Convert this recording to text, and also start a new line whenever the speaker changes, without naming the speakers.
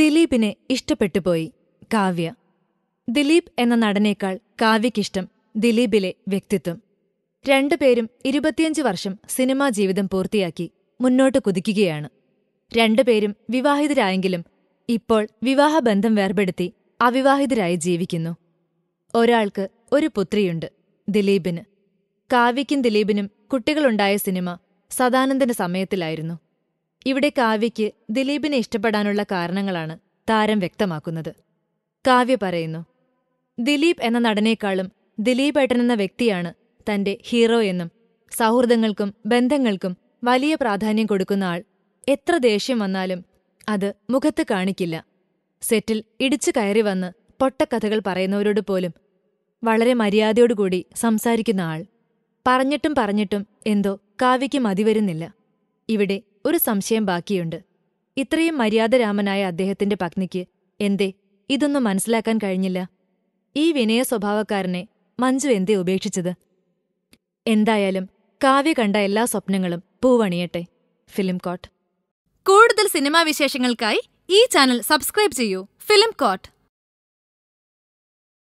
ദിലീപിനെ ഇഷ്ടപ്പെട്ടു പോയി കാവ്യ ദിലീപ് എന്ന നടനേക്കാൾ കാവ്യക്കിഷ്ടം ദിലീപിലെ വ്യക്തിത്വം രണ്ടുപേരും ഇരുപത്തിയഞ്ച് വർഷം സിനിമാ ജീവിതം പൂർത്തിയാക്കി മുന്നോട്ട് കുതിക്കുകയാണ് രണ്ടുപേരും വിവാഹിതരായെങ്കിലും ഇപ്പോൾ വിവാഹബന്ധം വേർപെടുത്തി അവിവാഹിതരായി ജീവിക്കുന്നു ഒരാൾക്ക് ഒരു പുത്രിയുണ്ട് ദിലീപിന് കാവ്യയ്ക്കും ദിലീപിനും കുട്ടികളുണ്ടായ സിനിമ സദാനന്ദന്റെ സമയത്തിലായിരുന്നു ഇവിടെ കാവ്യയ്ക്ക് ദിലീപിനെ ഇഷ്ടപ്പെടാനുള്ള കാരണങ്ങളാണ് താരം വ്യക്തമാക്കുന്നത് കാവ്യ പറയുന്നു ദിലീപ് എന്ന നടനേക്കാളും ദിലീപേട്ടൻ എന്ന വ്യക്തിയാണ് തന്റെ ഹീറോ എന്നും സൗഹൃദങ്ങൾക്കും ബന്ധങ്ങൾക്കും വലിയ പ്രാധാന്യം കൊടുക്കുന്ന ആൾ എത്ര ദേഷ്യം വന്നാലും അത് മുഖത്ത് കാണിക്കില്ല സെറ്റിൽ ഇടിച്ചു കയറി വന്ന് പൊട്ടക്കഥകൾ പറയുന്നവരോട് പോലും വളരെ മര്യാദയോടുകൂടി സംസാരിക്കുന്ന ആൾ പറഞ്ഞിട്ടും പറഞ്ഞിട്ടും എന്തോ കാവ്യയ്ക്ക് മതിവരുന്നില്ല ഇവിടെ ഒരു സംശയം ബാക്കിയുണ്ട് ഇത്രയും മര്യാദരാമനായ അദ്ദേഹത്തിന്റെ പത്നിക്ക് എന്തേ ഇതൊന്നും മനസ്സിലാക്കാൻ കഴിഞ്ഞില്ല ഈ വിനയ സ്വഭാവക്കാരനെ മഞ്ജു എന്തേ ഉപേക്ഷിച്ചത് എന്തായാലും കാവ്യ കണ്ട എല്ലാ സ്വപ്നങ്ങളും പൂവണിയട്ടെ ഫിലിം കോട്ട് കൂടുതൽ സിനിമാ വിശേഷങ്ങൾക്കായി ഈ ചാനൽ സബ്സ്ക്രൈബ് ചെയ്യൂ ഫിലിം കോട്ട്